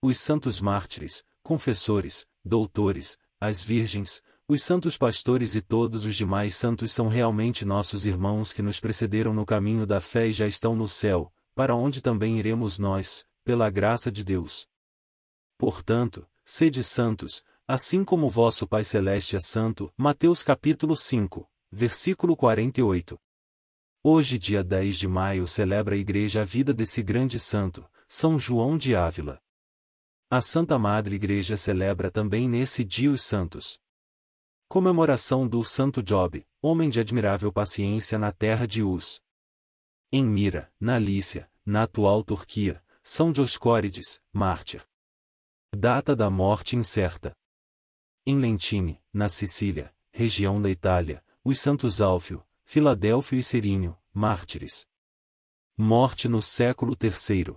os santos mártires, confessores, doutores, as virgens, os santos pastores e todos os demais santos são realmente nossos irmãos que nos precederam no caminho da fé e já estão no céu, para onde também iremos nós, pela graça de Deus. Portanto, sede santos, assim como vosso Pai celeste é santo. Mateus capítulo 5, versículo 48. Hoje, dia 10 de maio, celebra a igreja a vida desse grande santo, São João de Ávila. A Santa Madre Igreja celebra também nesse dia os santos. Comemoração do Santo Job, homem de admirável paciência na terra de Uz. Em Mira, na Lícia, na atual Turquia, São Dioscórides, mártir. Data da morte incerta. Em Lentini, na Sicília, região da Itália, os santos Álfio, Filadélfio e Serínio, mártires. Morte no século III.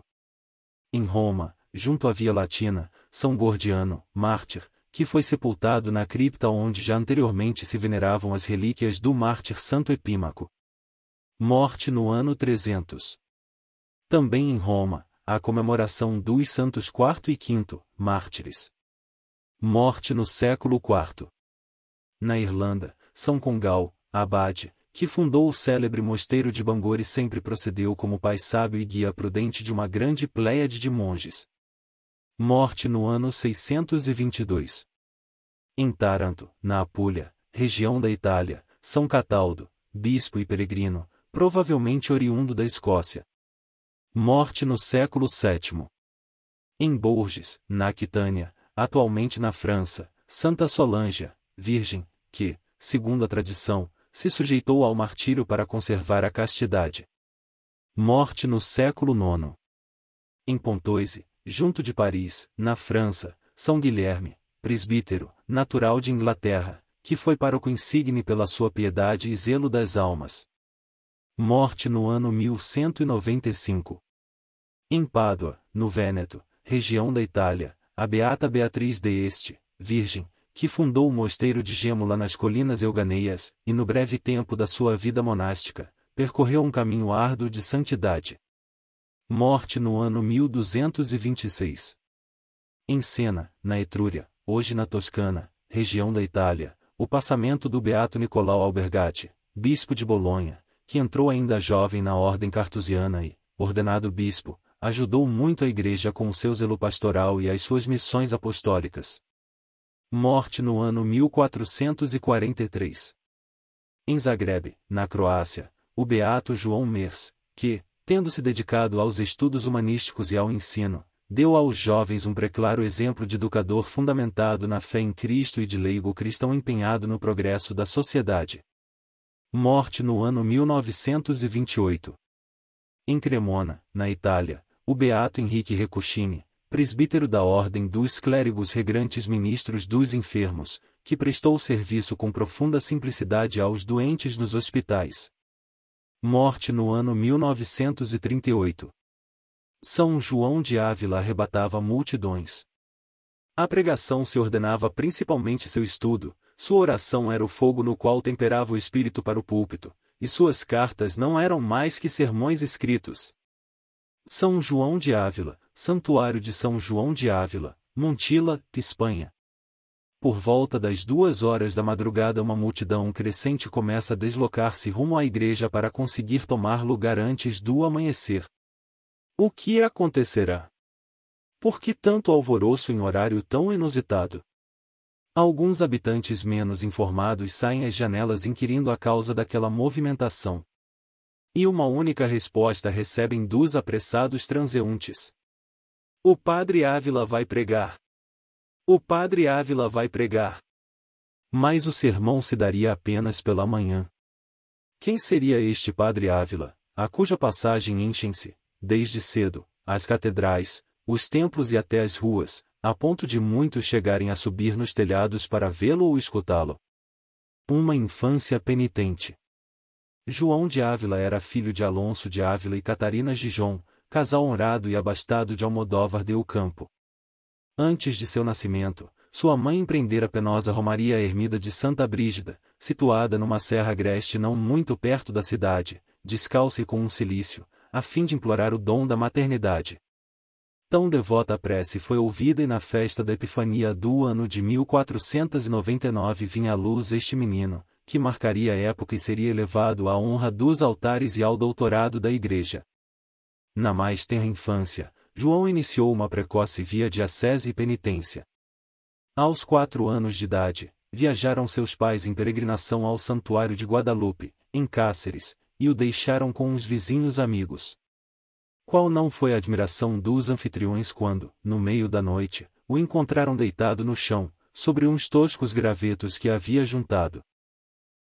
Em Roma, junto à Via Latina, São Gordiano, mártir, que foi sepultado na cripta onde já anteriormente se veneravam as relíquias do mártir Santo Epímaco. Morte no ano 300. Também em Roma, a comemoração dos santos IV e V, mártires. Morte no século IV. Na Irlanda, São Congal, abade, que fundou o célebre mosteiro de Bangor e sempre procedeu como pai sábio e guia prudente de uma grande pléiade de monges morte no ano 622. Em Taranto, na Apúlia, região da Itália, São Cataldo, bispo e peregrino, provavelmente oriundo da Escócia. Morte no século VII. Em Bourges, na Aquitânia, atualmente na França, Santa Solange, virgem, que, segundo a tradição, se sujeitou ao martírio para conservar a castidade. Morte no século IX. Em Pontoise, junto de Paris, na França, São Guilherme, presbítero, natural de Inglaterra, que foi pároco insigne pela sua piedade e zelo das almas. Morte no ano 1195. Em Pádua, no Vêneto, região da Itália, a beata Beatriz de Este, virgem, que fundou o mosteiro de Gêmula nas colinas euganeias, e no breve tempo da sua vida monástica, percorreu um caminho árduo de santidade. Morte no ano 1226. Em Sena, na Etrúria, hoje na Toscana, região da Itália, o passamento do beato Nicolau Albergati, bispo de Bolonha, que entrou ainda jovem na ordem cartusiana e, ordenado bispo, ajudou muito a igreja com o seu zelo pastoral e as suas missões apostólicas. Morte no ano 1443. Em Zagreb, na Croácia, o beato João Mers, que, tendo-se dedicado aos estudos humanísticos e ao ensino, deu aos jovens um preclaro exemplo de educador fundamentado na fé em Cristo e de leigo cristão empenhado no progresso da sociedade. Morte no ano 1928. Em Cremona, na Itália, o beato Henrique Recuchini, presbítero da Ordem dos Clérigos Regrantes Ministros dos Enfermos, que prestou serviço com profunda simplicidade aos doentes nos hospitais, morte no ano 1938. São João de Ávila arrebatava multidões. A pregação se ordenava principalmente seu estudo, sua oração era o fogo no qual temperava o espírito para o púlpito, e suas cartas não eram mais que sermões escritos. São João de Ávila, Santuário de São João de Ávila, Montila, Espanha. Por volta das duas horas da madrugada, uma multidão crescente começa a deslocar-se rumo à igreja para conseguir tomar lugar antes do amanhecer. O que acontecerá? Por que tanto alvoroço em horário tão inusitado? Alguns habitantes menos informados saem às janelas inquirindo a causa daquela movimentação. E uma única resposta recebem dos apressados transeuntes. O padre Ávila vai pregar. O padre Ávila vai pregar. Mas o sermão se daria apenas pela manhã. Quem seria este padre Ávila, a cuja passagem enchem-se, desde cedo, as catedrais, os templos e até as ruas, a ponto de muitos chegarem a subir nos telhados para vê-lo ou escutá-lo? Uma infância penitente. João de Ávila era filho de Alonso de Ávila e Catarina Gijon, casal honrado e abastado de Almodóvar de Ocampo. Antes de seu nascimento, sua mãe empreendera a penosa romaria à ermida de Santa Brígida, situada numa serra agreste não muito perto da cidade, descalça e com um cilício, a fim de implorar o dom da maternidade. Tão devota a prece foi ouvida e na festa da Epifania do ano de 1499 vinha à luz este menino, que marcaria a época e seria elevado à honra dos altares e ao doutorado da igreja. Na mais tenra infância, João iniciou uma precoce via de ascese e penitência. Aos quatro anos de idade, viajaram seus pais em peregrinação ao santuário de Guadalupe, em Cáceres, e o deixaram com uns vizinhos amigos. Qual não foi a admiração dos anfitriões quando, no meio da noite, o encontraram deitado no chão, sobre uns toscos gravetos que havia juntado.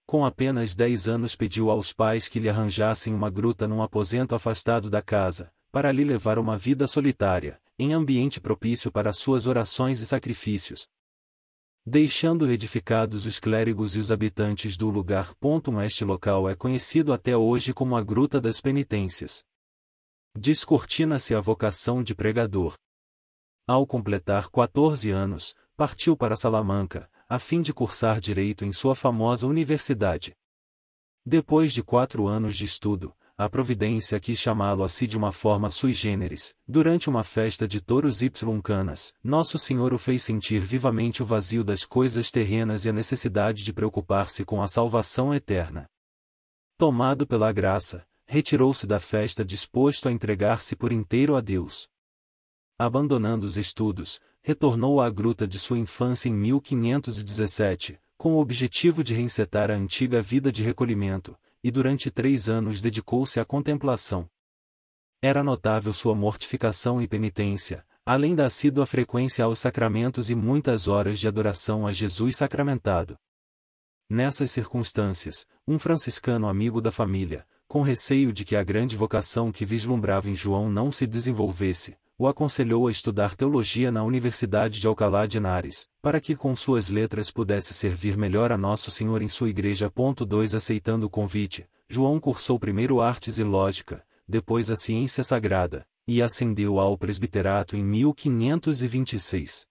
Com apenas dez anos pediu aos pais que lhe arranjassem uma gruta num aposento afastado da casa, para ali levar uma vida solitária, em ambiente propício para suas orações e sacrifícios. Deixando edificados os clérigos e os habitantes do lugar. Este local é conhecido até hoje como a Gruta das Penitências. Descortina-se a vocação de pregador. Ao completar 14 anos, partiu para Salamanca, a fim de cursar direito em sua famosa universidade. Depois de quatro anos de estudo, a providência quis chamá-lo a si de uma forma sui generis, durante uma festa de touros y canas, Nosso Senhor o fez sentir vivamente o vazio das coisas terrenas e a necessidade de preocupar-se com a salvação eterna. Tomado pela graça, retirou-se da festa disposto a entregar-se por inteiro a Deus. Abandonando os estudos, retornou à gruta de sua infância em 1517, com o objetivo de reinsetar a antiga vida de recolhimento, e durante três anos dedicou-se à contemplação. Era notável sua mortificação e penitência, além da assídua frequência aos sacramentos e muitas horas de adoração a Jesus sacramentado. Nessas circunstâncias, um franciscano amigo da família, com receio de que a grande vocação que vislumbrava em João não se desenvolvesse, o aconselhou a estudar teologia na Universidade de Alcalá de Henares, para que com suas letras pudesse servir melhor a Nosso Senhor em sua igreja. 2 Aceitando o convite, João cursou primeiro artes e lógica, depois a ciência sagrada, e ascendeu ao presbiterato em 1526.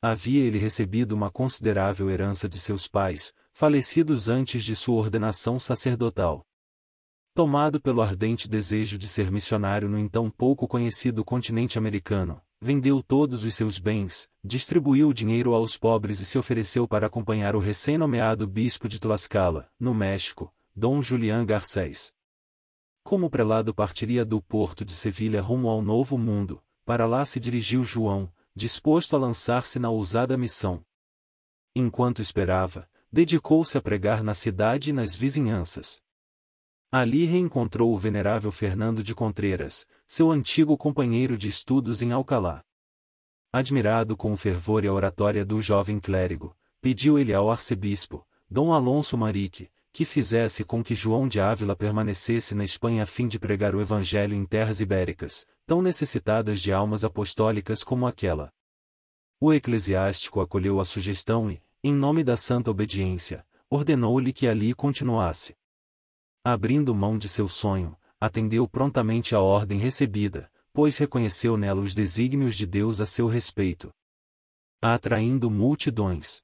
Havia ele recebido uma considerável herança de seus pais, falecidos antes de sua ordenação sacerdotal. Tomado pelo ardente desejo de ser missionário no então pouco conhecido continente americano, vendeu todos os seus bens, distribuiu o dinheiro aos pobres e se ofereceu para acompanhar o recém-nomeado bispo de Tlaxcala, no México, Dom Julián Garcés. Como prelado partiria do porto de Sevilha rumo ao Novo Mundo, para lá se dirigiu João, disposto a lançar-se na ousada missão. Enquanto esperava, dedicou-se a pregar na cidade e nas vizinhanças. Ali reencontrou o venerável Fernando de Contreras, seu antigo companheiro de estudos em Alcalá. Admirado com o fervor e a oratória do jovem clérigo, pediu ele ao arcebispo, Dom Alonso Marique, que fizesse com que João de Ávila permanecesse na Espanha a fim de pregar o Evangelho em terras ibéricas, tão necessitadas de almas apostólicas como aquela. O eclesiástico acolheu a sugestão e, em nome da santa obediência, ordenou-lhe que ali continuasse. Abrindo mão de seu sonho, atendeu prontamente à ordem recebida, pois reconheceu nela os desígnios de Deus a seu respeito. Atraindo multidões.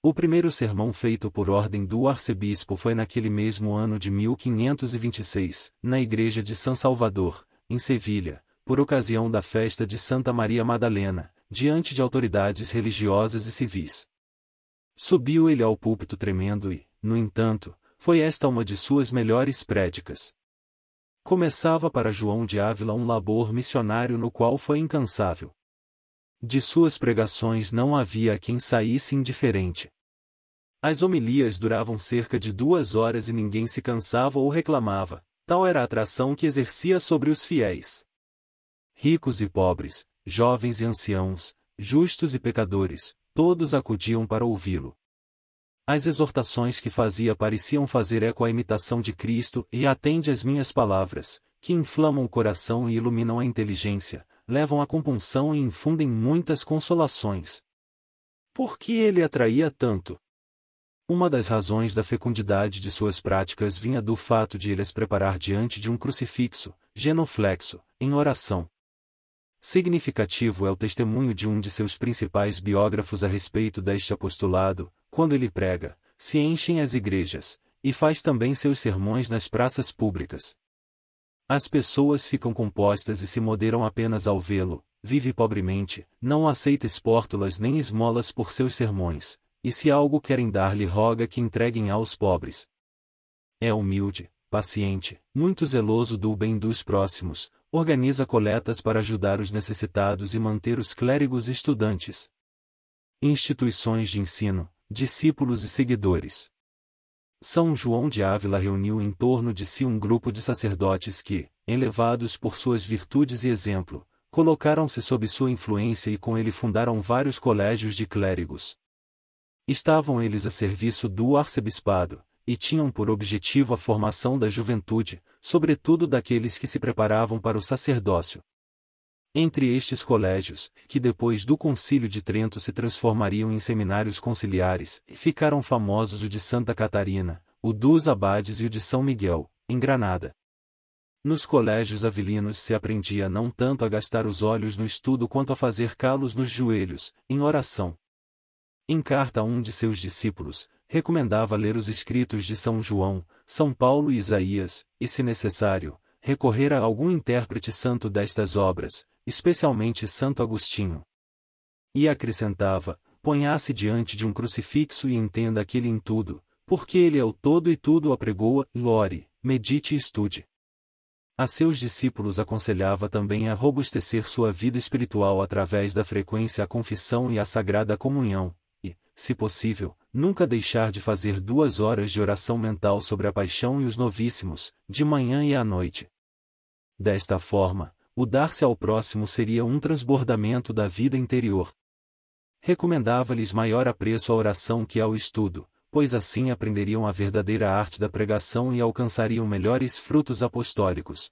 O primeiro sermão feito por ordem do arcebispo foi naquele mesmo ano de 1526, na igreja de São Salvador, em Sevilha, por ocasião da festa de Santa Maria Madalena, diante de autoridades religiosas e civis. Subiu ele ao púlpito tremendo e, no entanto, foi esta uma de suas melhores prédicas. Começava para João de Ávila um labor missionário no qual foi incansável. De suas pregações não havia quem saísse indiferente. As homilias duravam cerca de duas horas e ninguém se cansava ou reclamava, tal era a atração que exercia sobre os fiéis. Ricos e pobres, jovens e anciãos, justos e pecadores, todos acudiam para ouvi-lo. As exortações que fazia pareciam fazer eco à imitação de Cristo, e atende às minhas palavras, que inflamam o coração e iluminam a inteligência, levam à compunção e infundem muitas consolações. Por que ele atraía tanto? Uma das razões da fecundidade de suas práticas vinha do fato de ele as preparar diante de um crucifixo, genuflexo, em oração. Significativo é o testemunho de um de seus principais biógrafos a respeito deste apostolado, quando ele prega, se enchem as igrejas, e faz também seus sermões nas praças públicas. As pessoas ficam compostas e se moderam apenas ao vê-lo, vive pobremente, não aceita espórtulas nem esmolas por seus sermões, e se algo querem dar-lhe roga que entreguem aos pobres. É humilde, paciente, muito zeloso do bem dos próximos, organiza coletas para ajudar os necessitados e manter os clérigos estudantes. Instituições de ensino, discípulos e seguidores. São João de Ávila reuniu em torno de si um grupo de sacerdotes que, elevados por suas virtudes e exemplo, colocaram-se sob sua influência e com ele fundaram vários colégios de clérigos. Estavam eles a serviço do arcebispado, e tinham por objetivo a formação da juventude, sobretudo daqueles que se preparavam para o sacerdócio. Entre estes colégios, que depois do Concílio de Trento se transformariam em seminários conciliares, ficaram famosos o de Santa Catarina, o dos Abades e o de São Miguel, em Granada. Nos colégios avilinos se aprendia não tanto a gastar os olhos no estudo quanto a fazer calos nos joelhos, em oração. Em carta a um de seus discípulos, recomendava ler os escritos de São João, São Paulo e Isaías, e, se necessário, recorrer a algum intérprete santo destas obras, especialmente Santo Agostinho. E acrescentava: ponha-se diante de um crucifixo e entenda aquele em tudo, porque ele é o todo e tudo apregoa, lore, medite e estude. A seus discípulos aconselhava também a robustecer sua vida espiritual através da frequência à confissão e à sagrada comunhão, e, se possível, nunca deixar de fazer duas horas de oração mental sobre a paixão e os novíssimos, de manhã e à noite. Desta forma, o dar-se ao próximo seria um transbordamento da vida interior. Recomendava-lhes maior apreço à oração que ao estudo, pois assim aprenderiam a verdadeira arte da pregação e alcançariam melhores frutos apostólicos.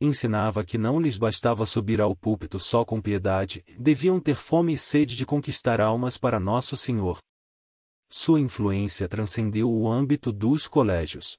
Ensinava que não lhes bastava subir ao púlpito só com piedade, deviam ter fome e sede de conquistar almas para Nosso Senhor. Sua influência transcendeu o âmbito dos colégios.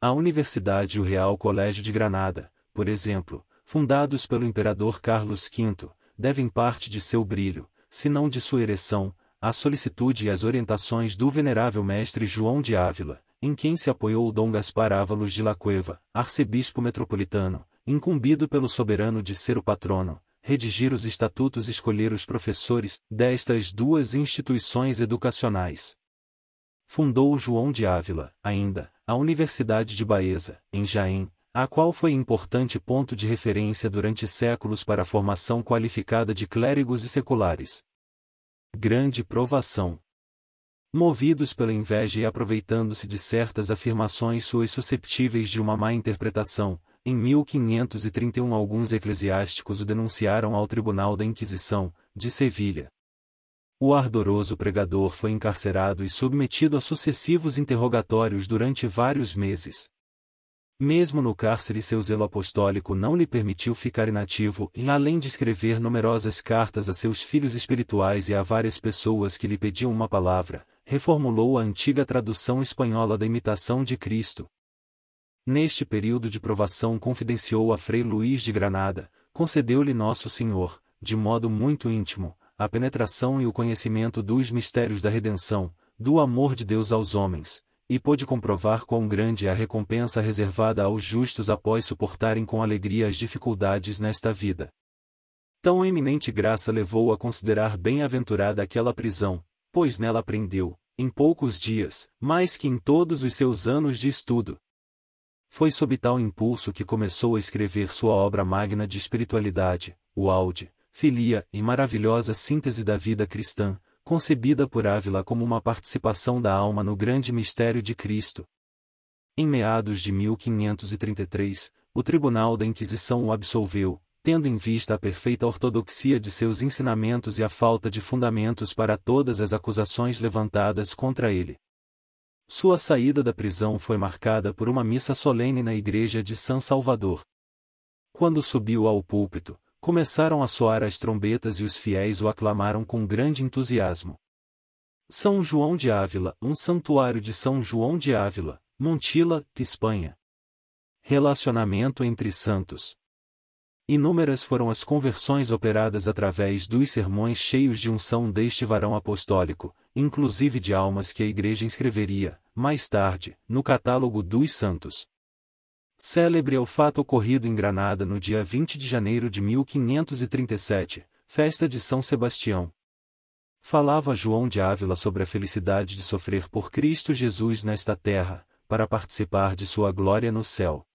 A Universidade e o Real Colégio de Granada, por exemplo, fundados pelo imperador Carlos V, devem parte de seu brilho, se não de sua ereção, à solicitude e às orientações do venerável mestre João de Ávila, em quem se apoiou o Dom Gaspar Ávalos de La Cueva, arcebispo metropolitano, incumbido pelo soberano de ser o patrono, redigir os estatutos e escolher os professores destas duas instituições educacionais. Fundou João de Ávila, ainda, a Universidade de Baeza, em Jaém, a qual foi importante ponto de referência durante séculos para a formação qualificada de clérigos e seculares. Grande provação. Movidos pela inveja e aproveitando-se de certas afirmações suas susceptíveis de uma má interpretação, em 1531 alguns eclesiásticos o denunciaram ao Tribunal da Inquisição, de Sevilha. O ardoroso pregador foi encarcerado e submetido a sucessivos interrogatórios durante vários meses. Mesmo no cárcere seu zelo apostólico não lhe permitiu ficar inativo e além de escrever numerosas cartas a seus filhos espirituais e a várias pessoas que lhe pediam uma palavra, reformulou a antiga tradução espanhola da Imitação de Cristo. Neste período de provação confidenciou a Frei Luís de Granada, concedeu-lhe Nosso Senhor, de modo muito íntimo, a penetração e o conhecimento dos mistérios da redenção, do amor de Deus aos homens, e pôde comprovar quão grande é a recompensa reservada aos justos após suportarem com alegria as dificuldades nesta vida. Tão eminente graça levou-o a considerar bem-aventurada aquela prisão, pois nela aprendeu, em poucos dias, mais que em todos os seus anos de estudo. Foi sob tal impulso que começou a escrever sua obra magna de espiritualidade, o Aude, Filia e maravilhosa síntese da vida cristã, concebida por Ávila como uma participação da alma no grande mistério de Cristo. Em meados de 1533, o Tribunal da Inquisição o absolveu, tendo em vista a perfeita ortodoxia de seus ensinamentos e a falta de fundamentos para todas as acusações levantadas contra ele. Sua saída da prisão foi marcada por uma missa solene na igreja de São Salvador. Quando subiu ao púlpito, começaram a soar as trombetas e os fiéis o aclamaram com grande entusiasmo. São João de Ávila, um santuário de São João de Ávila, Montila, Espanha. Relacionamento entre santos. Inúmeras foram as conversões operadas através dos sermões cheios de unção deste varão apostólico, inclusive de almas que a Igreja inscreveria, mais tarde, no catálogo dos santos. Célebre é o fato ocorrido em Granada no dia 20 de janeiro de 1537, festa de São Sebastião. Falava João de Ávila sobre a felicidade de sofrer por Cristo Jesus nesta terra, para participar de sua glória no céu.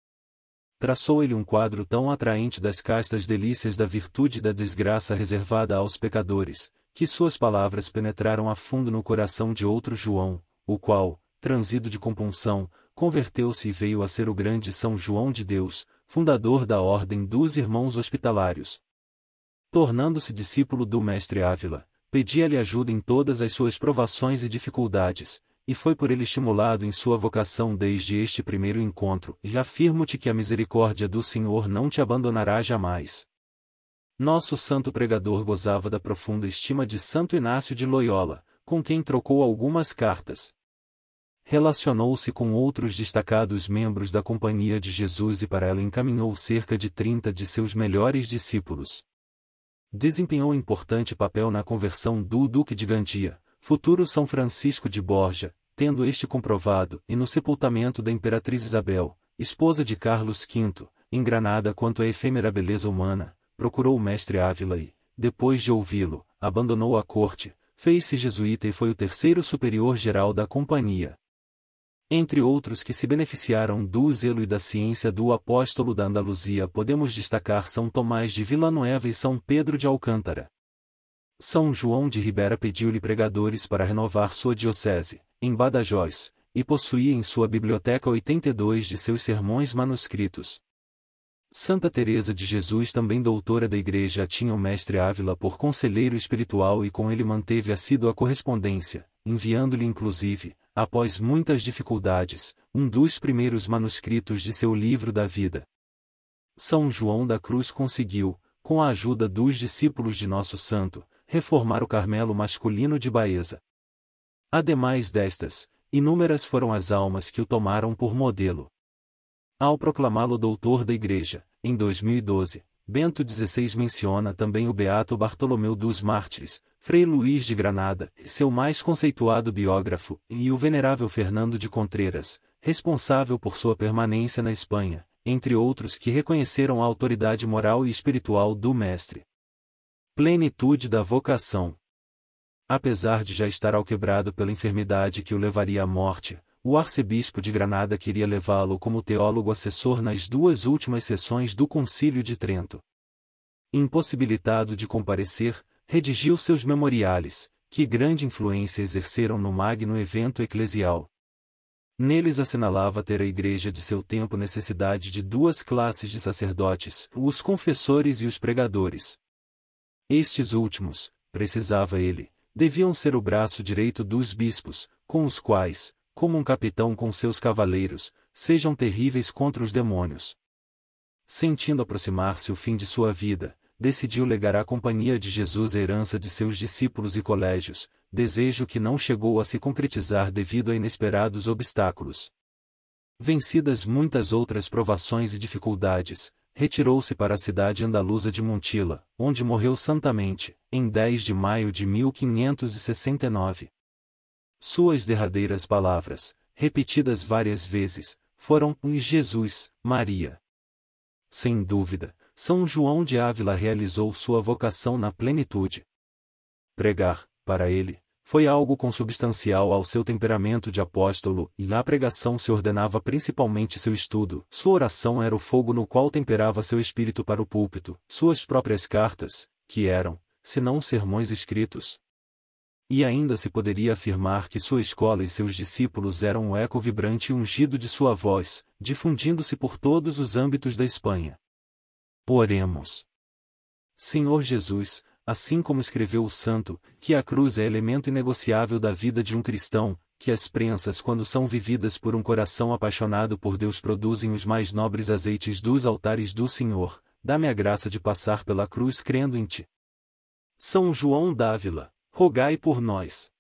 Traçou ele um quadro tão atraente das castas delícias da virtude e da desgraça reservada aos pecadores, que suas palavras penetraram a fundo no coração de outro João, o qual, transido de compunção, converteu-se e veio a ser o grande São João de Deus, fundador da Ordem dos Irmãos Hospitalários. Tornando-se discípulo do mestre Ávila, pedia-lhe ajuda em todas as suas provações e dificuldades, e foi por ele estimulado em sua vocação desde este primeiro encontro, e afirmo-te que a misericórdia do Senhor não te abandonará jamais. Nosso santo pregador gozava da profunda estima de Santo Inácio de Loyola, com quem trocou algumas cartas relacionou-se com outros destacados membros da Companhia de Jesus e para ela encaminhou cerca de 30 de seus melhores discípulos. Desempenhou importante papel na conversão do Duque de Gandia, futuro São Francisco de Borja, tendo este comprovado, e no sepultamento da Imperatriz Isabel, esposa de Carlos V, engranada quanto à efêmera beleza humana, procurou o mestre Ávila e, depois de ouvi-lo, abandonou a corte, fez-se jesuíta e foi o terceiro superior geral da companhia. Entre outros que se beneficiaram do zelo e da ciência do apóstolo da Andaluzia podemos destacar São Tomás de Villanueva e São Pedro de Alcântara. São João de Ribera pediu-lhe pregadores para renovar sua diocese, em Badajoz, e possuía em sua biblioteca 82 de seus sermões manuscritos. Santa Teresa de Jesus, também doutora da Igreja, tinha o mestre Ávila por conselheiro espiritual e com ele manteve assídua correspondência, enviando-lhe inclusive após muitas dificuldades, um dos primeiros manuscritos de seu livro da vida. São João da Cruz conseguiu, com a ajuda dos discípulos de Nosso Santo, reformar o Carmelo masculino de Baeza. Ademais destas, inúmeras foram as almas que o tomaram por modelo. Ao proclamá-lo doutor da Igreja, em 2012, Bento XVI menciona também o beato Bartolomeu dos Mártires, Frei Luís de Granada, seu mais conceituado biógrafo, e o venerável Fernando de Contreras, responsável por sua permanência na Espanha, entre outros que reconheceram a autoridade moral e espiritual do mestre. Plenitude da vocação. Apesar de já estar alquebrado pela enfermidade que o levaria à morte, o arcebispo de Granada queria levá-lo como teólogo assessor nas duas últimas sessões do Concílio de Trento. Impossibilitado de comparecer, redigiu seus memoriais, que grande influência exerceram no magno evento eclesial. Neles assinalava ter a igreja de seu tempo necessidade de duas classes de sacerdotes, os confessores e os pregadores. Estes últimos, precisava ele, deviam ser o braço direito dos bispos, com os quais, como um capitão com seus cavaleiros, sejam terríveis contra os demônios. Sentindo aproximar-se o fim de sua vida, decidiu legar à Companhia de Jesus a herança de seus discípulos e colégios, desejo que não chegou a se concretizar devido a inesperados obstáculos. Vencidas muitas outras provações e dificuldades, retirou-se para a cidade andaluza de Montilla, onde morreu santamente, em 10 de maio de 1569. Suas derradeiras palavras, repetidas várias vezes, foram: Jesus, Maria. Sem dúvida, são João de Ávila realizou sua vocação na plenitude. Pregar, para ele, foi algo consubstancial ao seu temperamento de apóstolo, e na pregação se ordenava principalmente seu estudo, sua oração era o fogo no qual temperava seu espírito para o púlpito, suas próprias cartas, que eram, se não sermões escritos. E ainda se poderia afirmar que sua escola e seus discípulos eram o eco vibrante e ungido de sua voz, difundindo-se por todos os âmbitos da Espanha. Oremos. Senhor Jesus, assim como escreveu o santo, que a cruz é elemento inegociável da vida de um cristão, que as prensas quando são vividas por um coração apaixonado por Deus produzem os mais nobres azeites dos altares do Senhor, dá-me a graça de passar pela cruz crendo em ti. São João d'Ávila, rogai por nós.